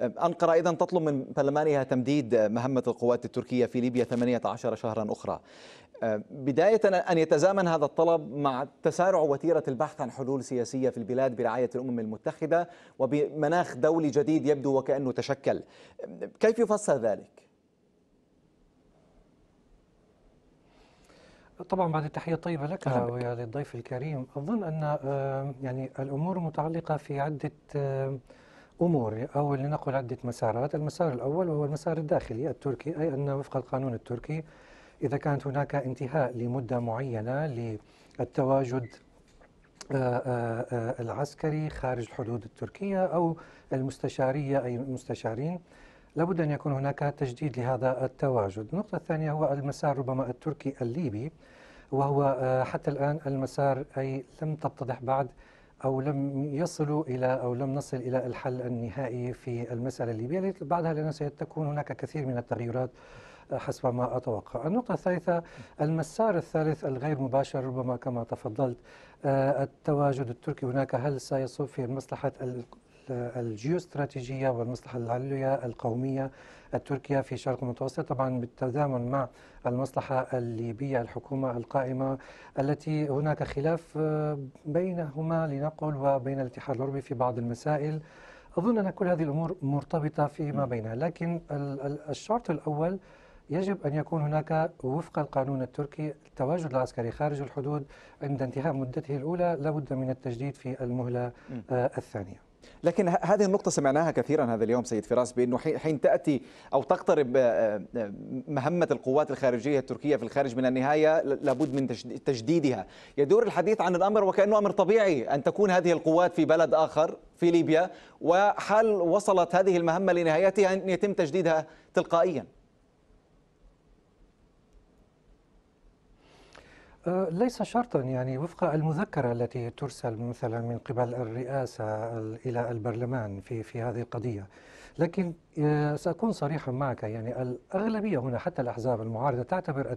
أنقرة إذا تطلب من برلمانها تمديد مهمة القوات التركية في ليبيا 18 شهرا أخرى أه، بداية أن يتزامن هذا الطلب مع تسارع وتيرة البحث عن حلول سياسية في البلاد برعاية الأمم المتحدة وبمناخ دولي جديد يبدو وكأنه تشكل كيف يفسر ذلك؟ طبعا بعد التحية الطيبة لك ويا للضيف الكريم أظن أن أه، يعني الأمور متعلقة في عدة أه، أمور أو لنقل عدة مسارات المسار الأول وهو المسار الداخلي التركي أي أن وفق القانون التركي إذا كانت هناك انتهاء لمدة معينة للتواجد آه، آه، آه، العسكري خارج الحدود التركية أو المستشارية أي المستشارين لابد أن يكون هناك تجديد لهذا التواجد النقطة الثانية هو المسار ربما التركي الليبي وهو حتى الآن المسار أي لم تتضح بعد أو لم يصلوا إلى أو لم نصل إلى الحل النهائي في المسألة الليبية بعدها لأنه ستكون هناك كثير من التغيرات آه، حسب ما أتوقع النقطة الثالثة المسار الثالث الغير مباشر ربما كما تفضلت آه، التواجد التركي هناك هل سيصب في مصلحة الجيوستراتيجية والمصلحة العليا القومية التركية في شرق المتوسط طبعا بالتزامن مع المصلحة الليبية الحكومة القائمة التي هناك خلاف آه، بينهما لنقل وبين الاتحاد الأوروبي في بعض المسائل أظن أن كل هذه الأمور مرتبطة فيما بينها لكن الشرط الأول يجب أن يكون هناك وفق القانون التركي التواجد العسكري خارج الحدود عند انتهاء مدته الأولى لابد من التجديد في المهلة آه، الثانية لكن هذه النقطة سمعناها كثيرا هذا اليوم سيد فراس بأنه حين تأتي أو تقترب آه، آه، مهمة القوات الخارجية التركية في الخارج من النهاية لابد من تجديدها يدور الحديث عن الأمر وكأنه أمر طبيعي أن تكون هذه القوات في بلد آخر في ليبيا وحال وصلت هذه المهمة لنهايتها أن يتم تجديدها تلقائيا أه، ليس شرطا يعني وفق المذكرة التي ترسل مثلا من قبل الرئاسة إلى البرلمان في في هذه القضية لكن أه، سأكون صريحا معك يعني الأغلبية هنا حتى الأحزاب المعارضة تعتبر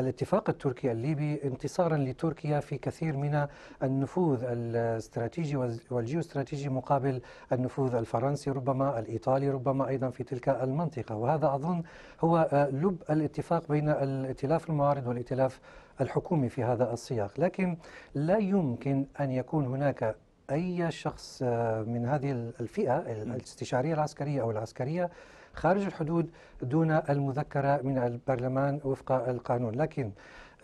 الاتفاق التركي الليبي انتصارا لتركيا في كثير من النفوذ الاستراتيجي والجيوستراتيجي مقابل النفوذ الفرنسي ربما الإيطالي ربما أيضا في تلك المنطقة وهذا أظن هو آه، لب الاتفاق بين الائتلاف المعارض والائتلاف الحكومي في هذا السياق لكن لا يمكن أن يكون هناك أي شخص آه، من هذه الفئة الاستشارية العسكرية أو العسكرية خارج الحدود دون المذكرة من البرلمان وفق القانون لكن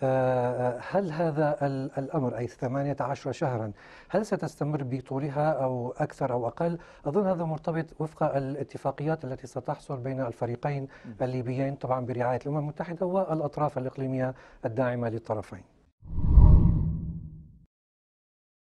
آه، آه، هل هذا الأمر أي 18 شهرا هل ستستمر بطولها أو أكثر أو أقل أظن هذا مرتبط وفق الاتفاقيات التي ستحصل بين الفريقين الليبيين طبعا برعاية الأمم المتحدة والأطراف الإقليمية الداعمة للطرفين